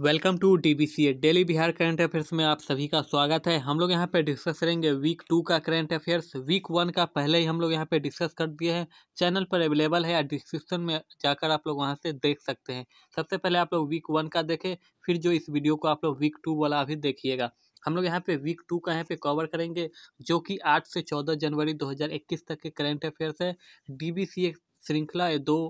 welcome to D B C A daily Bihar current affairs में आप सभी का स्वागत है हम लोग यहाँ पे डिस्कस करेंगे वीक टू का करंट अफेयर्स वीक वन का पहले ही हम लोग यहाँ पे डिस्कस कर दिए हैं चैनल पर अवेलेबल है या डिस्क्रिप्शन में जाकर आप लोग वहाँ से देख सकते हैं सबसे पहले आप लोग वीक वन का देखें फिर जो इस वीडियो को आप लोग वीक टू वाला अभी देखिएगा हम लोग यहाँ पे वीक टू का यहाँ पे कवर करेंगे जो कि आठ से चौदह जनवरी दो तक के करंट अफेयर्स है डी बी सी ए श्रृंखला दो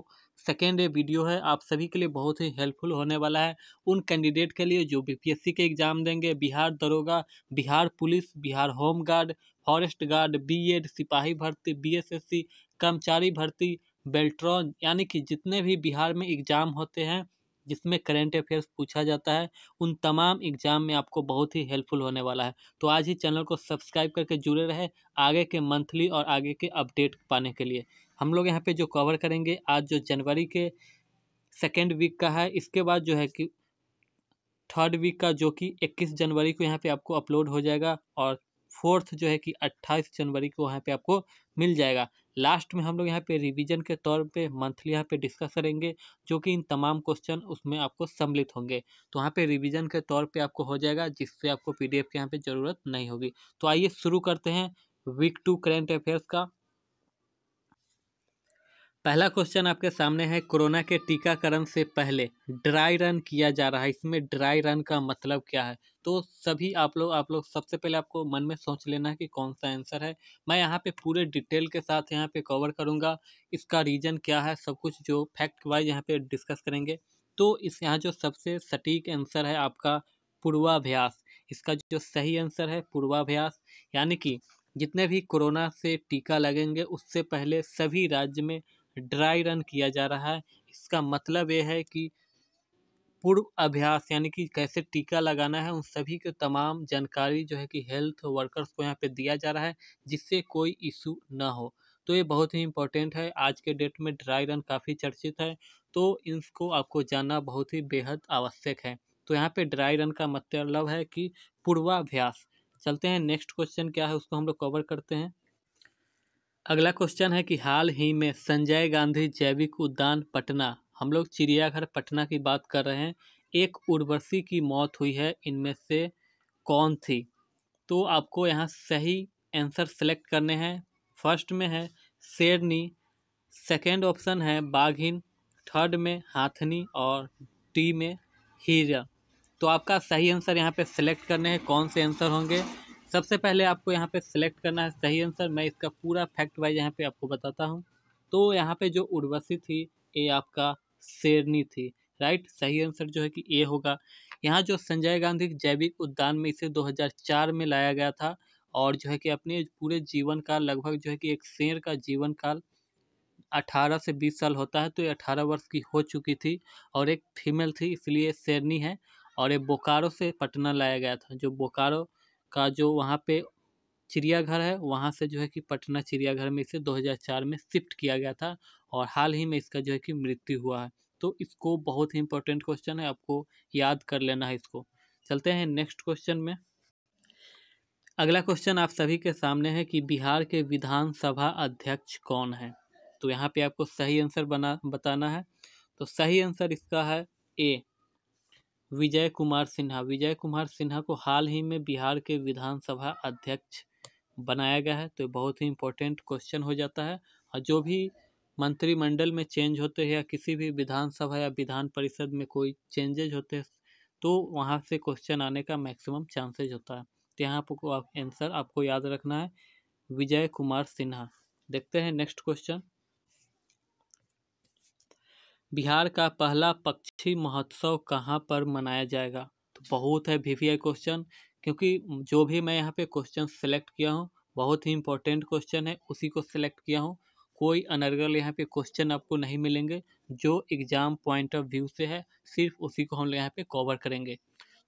सेकेंड वीडियो है आप सभी के लिए बहुत ही हेल्पफुल होने वाला है उन कैंडिडेट के लिए जो बीपीएससी के एग्ज़ाम देंगे बिहार दरोगा Bihar police Bihar home guard forest guard BEd सिपाही भर्ती बीएसएससी कर्मचारी भर्ती बेल्ट्रॉन यानी कि जितने भी बिहार में एग्ज़ाम होते हैं जिसमें करेंट अफेयर्स पूछा जाता है उन तमाम एग्जाम में आपको बहुत ही हेल्पफुल होने वाला है तो आज ही चैनल को सब्सक्राइब करके जुड़े रहे आगे के मंथली और आगे के अपडेट पाने के लिए हम लोग यहाँ पे जो कवर करेंगे आज जो जनवरी के सेकेंड वीक का है इसके बाद जो है कि थर्ड वीक का जो कि 21 जनवरी को यहाँ पे आपको अपलोड हो जाएगा और फोर्थ जो है कि 28 जनवरी को यहाँ पे आपको मिल जाएगा लास्ट में हम लोग यहाँ पे रिवीजन के तौर पे मंथली यहाँ पे डिस्कस करेंगे जो कि इन तमाम क्वेश्चन उसमें आपको सम्मिलित होंगे तो वहाँ पे रिवीजन के तौर पे आपको हो जाएगा जिससे आपको पीडीएफ की यहाँ पर ज़रूरत नहीं होगी तो आइए शुरू करते हैं वीक टू करेंट अफेयर्स का पहला क्वेश्चन आपके सामने है कोरोना के टीकाकरण से पहले ड्राई रन किया जा रहा है इसमें ड्राई रन का मतलब क्या है तो सभी आप लोग आप लोग सबसे पहले आपको मन में सोच लेना है कि कौन सा आंसर है मैं यहाँ पे पूरे डिटेल के साथ यहाँ पे कवर करूँगा इसका रीज़न क्या है सब कुछ जो फैक्ट वाइज यहाँ पे डिस्कस करेंगे तो इस यहाँ जो सबसे सटीक आंसर है आपका पूर्वाभ्यास इसका जो सही आंसर है पूर्वाभ्यास यानी कि जितने भी कोरोना से टीका लगेंगे उससे पहले सभी राज्य में ड्राई रन किया जा रहा है इसका मतलब ये है कि पूर्व अभ्यास यानी कि कैसे टीका लगाना है उन सभी के तमाम जानकारी जो है कि हेल्थ वर्कर्स को यहाँ पे दिया जा रहा है जिससे कोई इशू ना हो तो ये बहुत ही इम्पोर्टेंट है आज के डेट में ड्राई रन काफ़ी चर्चित है तो इसको आपको जानना बहुत ही बेहद आवश्यक है तो यहाँ पे ड्राई रन का मतलब है कि पूर्वाभ्यास चलते हैं नेक्स्ट क्वेश्चन क्या है उसको हम लोग कवर करते हैं अगला क्वेश्चन है कि हाल ही में संजय गांधी जैविक उद्यान पटना हम लोग चिड़ियाघर पटना की बात कर रहे हैं एक उर्वशी की मौत हुई है इनमें से कौन थी तो आपको यहाँ सही आंसर सेलेक्ट करने हैं फर्स्ट में है शेरनी सेकेंड ऑप्शन है बाघिन थर्ड में हाथनी और टी में हीरा तो आपका सही आंसर यहाँ पे सेलेक्ट करने हैं कौन से आंसर होंगे सबसे पहले आपको यहाँ पे सिलेक्ट करना है सही आंसर मैं इसका पूरा फैक्ट वाइज यहाँ पे आपको बताता हूँ तो यहाँ पे जो उर्वशी थी ये आपका शेरनी थी राइट सही आंसर जो है कि ए होगा यहाँ जो संजय गांधी जैविक उद्यान में इसे 2004 में लाया गया था और जो है कि अपने पूरे जीवन काल लगभग जो है कि एक शेर का जीवन काल अठारह से बीस साल होता है तो ये अठारह वर्ष की हो चुकी थी और एक फीमेल थी इसलिए शेरनी है और ये बोकारो से पटना लाया गया था जो बोकारो का जो वहाँ पे चिड़ियाघर है वहाँ से जो है कि पटना चिड़ियाघर में इसे 2004 में शिफ्ट किया गया था और हाल ही में इसका जो है कि मृत्यु हुआ है तो इसको बहुत ही इंपॉर्टेंट क्वेश्चन है आपको याद कर लेना है इसको चलते हैं नेक्स्ट क्वेश्चन में अगला क्वेश्चन आप सभी के सामने है कि बिहार के विधानसभा अध्यक्ष कौन है तो यहाँ पे आपको सही आंसर बना बताना है तो सही आंसर इसका है ए विजय कुमार सिन्हा विजय कुमार सिन्हा को हाल ही में बिहार के विधानसभा अध्यक्ष बनाया गया है तो बहुत ही इम्पोर्टेंट क्वेश्चन हो जाता है और जो भी मंत्रिमंडल में चेंज होते हैं या किसी भी विधानसभा या विधान परिषद में कोई चेंजेज होते हैं तो वहाँ से क्वेश्चन आने का मैक्सिमम चांसेज होता है तो यहाँ आपको आंसर आपको याद रखना है विजय कुमार सिन्हा देखते हैं नेक्स्ट क्वेश्चन बिहार का पहला पक्षी महोत्सव कहाँ पर मनाया जाएगा तो बहुत है वी वी आई क्वेश्चन क्योंकि जो भी मैं यहाँ पे क्वेश्चन सेलेक्ट किया हूँ बहुत ही इंपॉर्टेंट क्वेश्चन है उसी को सिलेक्ट किया हूँ कोई अनर्गल यहाँ पे क्वेश्चन आपको नहीं मिलेंगे जो एग्ज़ाम पॉइंट ऑफ व्यू से है सिर्फ उसी को हम लोग यहाँ पे कवर करेंगे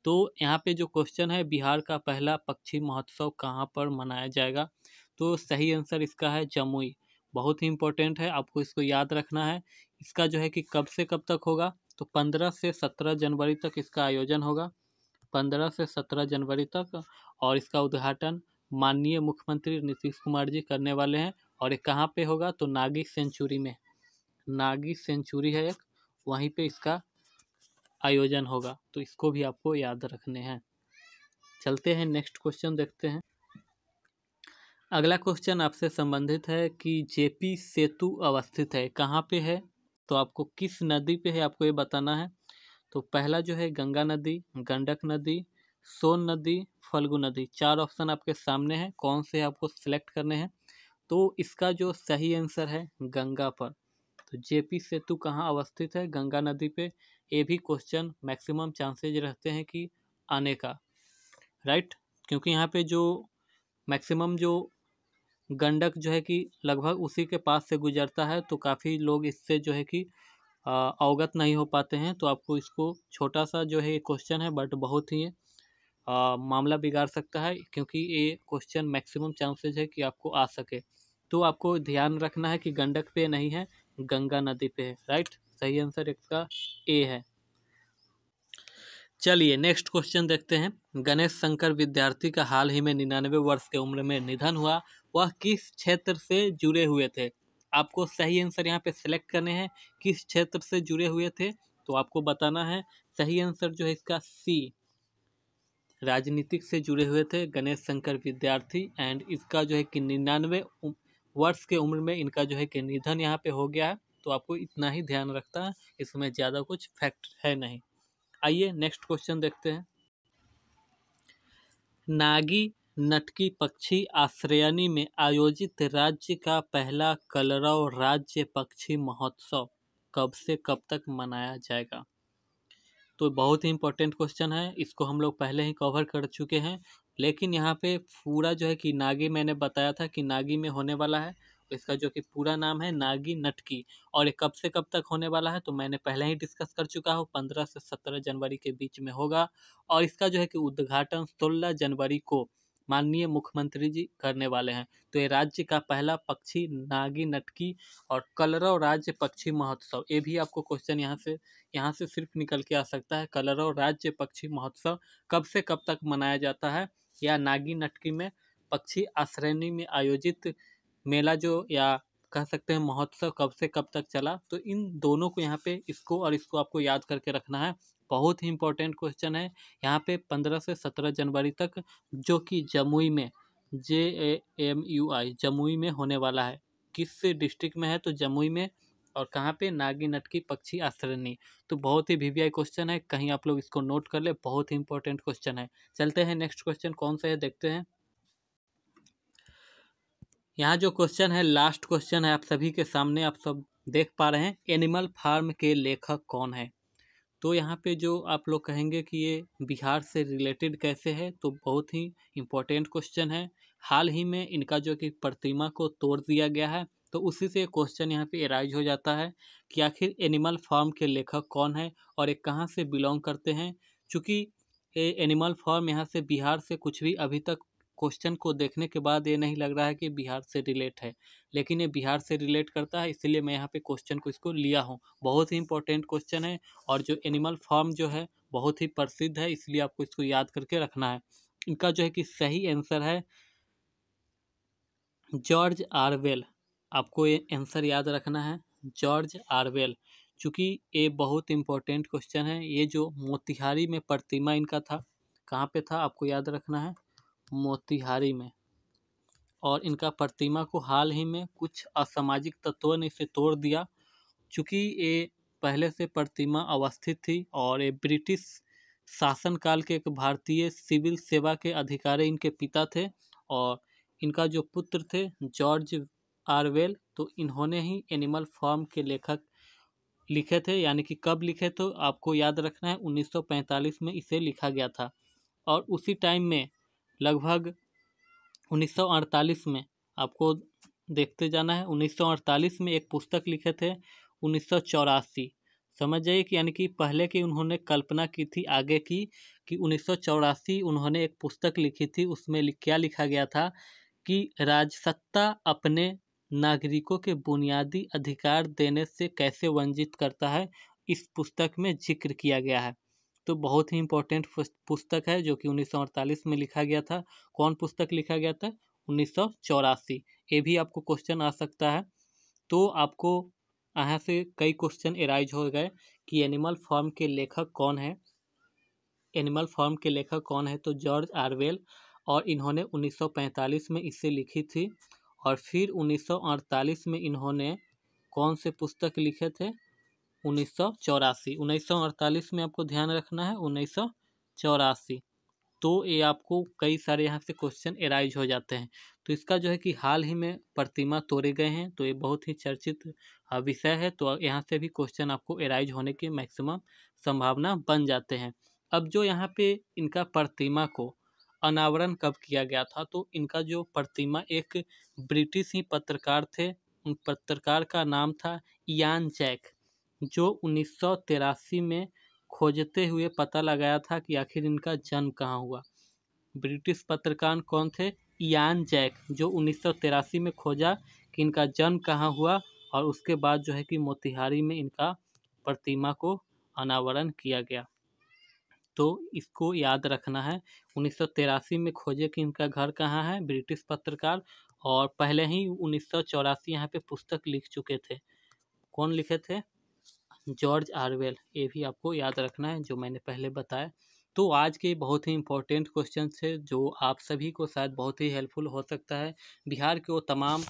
तो यहाँ पे जो क्वेश्चन है बिहार का पहला पक्षी महोत्सव कहाँ पर मनाया जाएगा तो सही आंसर इसका है जमुई बहुत ही इंपॉर्टेंट है आपको इसको याद रखना है इसका जो है कि कब से कब तक होगा तो पंद्रह से सत्रह जनवरी तक इसका आयोजन होगा पंद्रह से सत्रह जनवरी तक और इसका उद्घाटन माननीय मुख्यमंत्री नीतीश कुमार जी करने वाले हैं और ये कहाँ पे होगा तो नागी सेंचुरी में नागी सेंचुरी है एक वहीं पे इसका आयोजन होगा तो इसको भी आपको याद रखने हैं चलते हैं नेक्स्ट क्वेश्चन देखते हैं अगला क्वेश्चन आपसे संबंधित है कि जेपी सेतु अवस्थित है कहाँ पे है तो आपको किस नदी पे है आपको ये बताना है तो पहला जो है गंगा नदी गंडक नदी सोन नदी फल्गु नदी चार ऑप्शन आपके सामने हैं कौन से आपको सिलेक्ट करने हैं तो इसका जो सही आंसर है गंगा पर तो जेपी सेतु कहाँ अवस्थित है गंगा नदी पे ये भी क्वेश्चन मैक्सिमम चांसेज रहते हैं कि आने का राइट क्योंकि यहाँ पे जो मैक्सिमम जो गंडक जो है कि लगभग उसी के पास से गुजरता है तो काफ़ी लोग इससे जो है कि अवगत नहीं हो पाते हैं तो आपको इसको छोटा सा जो है क्वेश्चन है बट बहुत ही आ, मामला बिगाड़ सकता है क्योंकि ये क्वेश्चन मैक्सिमम चांसेज है कि आपको आ सके तो आपको ध्यान रखना है कि गंडक पे नहीं है गंगा नदी पे है राइट सही आंसर इसका ए है चलिए नेक्स्ट क्वेश्चन देखते हैं गणेश शंकर विद्यार्थी का हाल ही में निन्यानवे वर्ष के उम्र में निधन हुआ वह किस क्षेत्र से जुड़े हुए थे आपको सही आंसर यहाँ पे सिलेक्ट करने हैं किस क्षेत्र से जुड़े हुए थे तो आपको बताना है सही आंसर जो है इसका सी राजनीतिक से जुड़े हुए थे गणेश शंकर विद्यार्थी एंड इसका जो है कि निन्यानवे वर्ष के उम्र में इनका जो है कि निधन यहाँ पे हो गया है तो आपको इतना ही ध्यान रखता है इसमें ज़्यादा कुछ फैक्ट है नहीं आइए नेक्स्ट क्वेश्चन देखते हैं नागी नटकी पक्षी आश्रयनी में आयोजित राज्य का पहला कलरव राज्य पक्षी महोत्सव कब से कब तक मनाया जाएगा तो बहुत ही इम्पोर्टेंट क्वेश्चन है इसको हम लोग पहले ही कवर कर चुके हैं लेकिन यहाँ पे पूरा जो है कि नागी मैंने बताया था कि नागी में होने वाला है इसका जो कि पूरा नाम है नागी नटकी और ये कब से कब तक होने वाला है तो मैंने पहले ही डिस्कस कर चुका हूँ पंद्रह से सत्रह जनवरी के बीच में होगा और इसका जो है कि उद्घाटन सोलह जनवरी को माननीय मुख्यमंत्री जी करने वाले हैं तो ये राज्य का पहला पक्षी नागी नटकी और कलरव राज्य पक्षी महोत्सव ये भी आपको क्वेश्चन यहाँ से यहाँ से सिर्फ निकल के आ सकता है कलरव राज्य पक्षी महोत्सव कब से कब तक मनाया जाता है या नागी नटकी में पक्षी आश्रेणी में आयोजित मेला जो या कह सकते हैं महोत्सव कब से कब तक चला तो इन दोनों को यहाँ पे इसको और इसको आपको याद करके रखना है बहुत ही इम्पोर्टेंट क्वेश्चन है यहाँ पे पंद्रह से सत्रह जनवरी तक जो कि जमुई में J A M U I Jamui में होने वाला है किस डिस्ट्रिक्ट में है तो जमुई में और कहाँ पे नागी नटकी पक्षी आश्रणी तो बहुत ही वीवीआई क्वेश्चन है कहीं आप लोग इसको नोट कर ले बहुत ही इंपॉर्टेंट क्वेश्चन है चलते हैं नेक्स्ट क्वेश्चन कौन सा है देखते हैं यहाँ जो क्वेश्चन है लास्ट क्वेश्चन है आप सभी के सामने आप सब देख पा रहे हैं एनिमल फार्म के लेखक कौन है तो यहाँ पे जो आप लोग कहेंगे कि ये बिहार से रिलेटेड कैसे है तो बहुत ही इम्पोर्टेंट क्वेश्चन है हाल ही में इनका जो कि प्रतिमा को तोड़ दिया गया है तो उसी से क्वेश्चन यहाँ पे एराइज हो जाता है कि आखिर एनिमल फार्म के लेखक कौन है और ये कहाँ से बिलोंग करते हैं चूँकि ये एनिमल फार्म यहाँ से बिहार से कुछ भी अभी तक क्वेश्चन को देखने के बाद ये नहीं लग रहा है कि बिहार से रिलेट है लेकिन ये बिहार से रिलेट करता है इसलिए मैं यहाँ पे क्वेश्चन को इसको लिया हूँ बहुत ही इंपॉर्टेंट क्वेश्चन है और जो एनिमल फॉर्म जो है बहुत ही प्रसिद्ध है इसलिए आपको इसको याद करके रखना है इनका जो है कि सही आंसर है जॉर्ज आरवेल आपको ये आंसर याद रखना है जॉर्ज आरवेल चूँकि ये बहुत इंपॉर्टेंट क्वेश्चन है ये जो मोतिहारी में प्रतिमा इनका था कहाँ पे था आपको याद रखना है मोतिहारी में और इनका प्रतिमा को हाल ही में कुछ असामाजिक तत्वों ने इसे तोड़ दिया चूँकि ये पहले से प्रतिमा अवस्थित थी और ये ब्रिटिश शासनकाल के एक भारतीय सिविल सेवा के अधिकारी इनके पिता थे और इनका जो पुत्र थे जॉर्ज आरवेल तो इन्होंने ही एनिमल फॉर्म के लेखक लिखे थे यानी कि कब लिखे तो आपको याद रखना है 1945 में इसे लिखा गया था और उसी टाइम में लगभग 1948 में आपको देखते जाना है 1948 में एक पुस्तक लिखे थे उन्नीस समझ जाइए कि यानी कि पहले की उन्होंने कल्पना की थी आगे की कि उन्नीस उन्होंने एक पुस्तक लिखी थी उसमें क्या लिखा गया था कि राजसत्ता अपने नागरिकों के बुनियादी अधिकार देने से कैसे वंचित करता है इस पुस्तक में जिक्र किया गया है तो बहुत ही इंपॉर्टेंट पुस्तक है जो कि उन्नीस में लिखा गया था कौन पुस्तक लिखा गया था उन्नीस ये भी आपको क्वेश्चन आ सकता है तो आपको यहाँ से कई क्वेश्चन एराइज हो गए कि एनिमल फॉर्म के लेखक कौन है एनिमल फॉर्म के लेखक कौन है तो जॉर्ज आरवेल और इन्होंने 1945 में इसे लिखी थी और फिर 1948 में इन्होंने कौन से पुस्तक लिखे थे उन्नीस सौ चौरासी उन्नीस सौ अड़तालीस में आपको ध्यान रखना है उन्नीस सौ चौरासी तो ये आपको कई सारे यहाँ से क्वेश्चन एराइज हो जाते हैं तो इसका जो है कि हाल ही में प्रतिमा तोड़े गए हैं तो ये बहुत ही चर्चित विषय है तो यहाँ से भी क्वेश्चन आपको एराइज होने की मैक्सिमम संभावना बन जाते हैं अब जो यहाँ पे इनका प्रतिमा को अनावरण कब किया गया था तो इनका जो प्रतिमा एक ब्रिटिश ही पत्रकार थे उन पत्रकार का नाम था यान जैक जो उन्नीस में खोजते हुए पता लगाया था कि आखिर इनका जन्म कहाँ हुआ ब्रिटिश पत्रकार कौन थे इयान जैक जो उन्नीस में खोजा कि इनका जन्म कहाँ हुआ और उसके बाद जो है कि मोतिहारी में इनका प्रतिमा को अनावरण किया गया तो इसको याद रखना है उन्नीस में खोजे कि इनका घर कहाँ है ब्रिटिश पत्रकार और पहले ही उन्नीस सौ यहाँ पे पुस्तक लिख चुके थे कौन लिखे थे जॉर्ज आरवेल ये भी आपको याद रखना है जो मैंने पहले बताया तो आज के बहुत ही इम्पोर्टेंट क्वेश्चन थे जो आप सभी को शायद बहुत ही हेल्पफुल हो सकता है बिहार के वो तमाम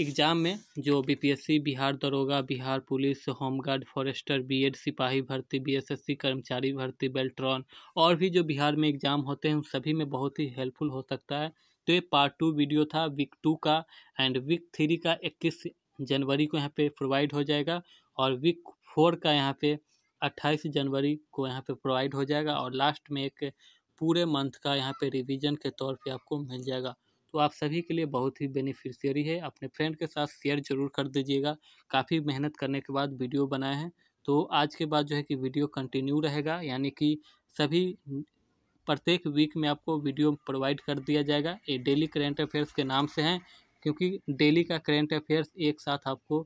एग्ज़ाम में जो बीपीएससी बिहार दरोगा Bihar police home guard forester BEd सिपाही भर्ती बीएसएससी कर्मचारी भर्ती बेल्ट्रॉन और भी जो बिहार में एग्ज़ाम होते हैं उन सभी में बहुत ही हेल्पफुल हो सकता है तो ये पार्ट टू वीडियो था वीक टू का एंड वीक थ्री का इक्कीस जनवरी को यहाँ पे प्रोवाइड हो जाएगा और वीक फोर का यहाँ पे अट्ठाईस जनवरी को यहाँ पे प्रोवाइड हो जाएगा और लास्ट में एक पूरे मंथ का यहाँ पे रिवीजन के तौर पे आपको मिल जाएगा तो आप सभी के लिए बहुत ही बेनिफिशियरी है अपने फ्रेंड के साथ शेयर जरूर कर दीजिएगा काफ़ी मेहनत करने के बाद वीडियो बनाए हैं तो आज के बाद जो है कि वीडियो कंटिन्यू रहेगा यानी कि सभी प्रत्येक वीक में आपको वीडियो प्रोवाइड कर दिया जाएगा ये डेली करेंट अफेयर्स के नाम से हैं क्योंकि डेली का करेंट अफेयर्स एक साथ आपको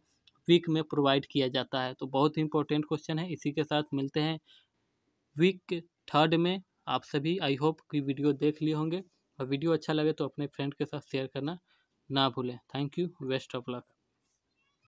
वीक में प्रोवाइड किया जाता है तो बहुत ही इंपॉर्टेंट क्वेश्चन है इसी के साथ मिलते हैं वीक थर्ड में आप सभी आई होप कि वीडियो देख लिए होंगे और वीडियो अच्छा लगे तो अपने फ्रेंड के साथ शेयर करना ना भूलें thank you best of luck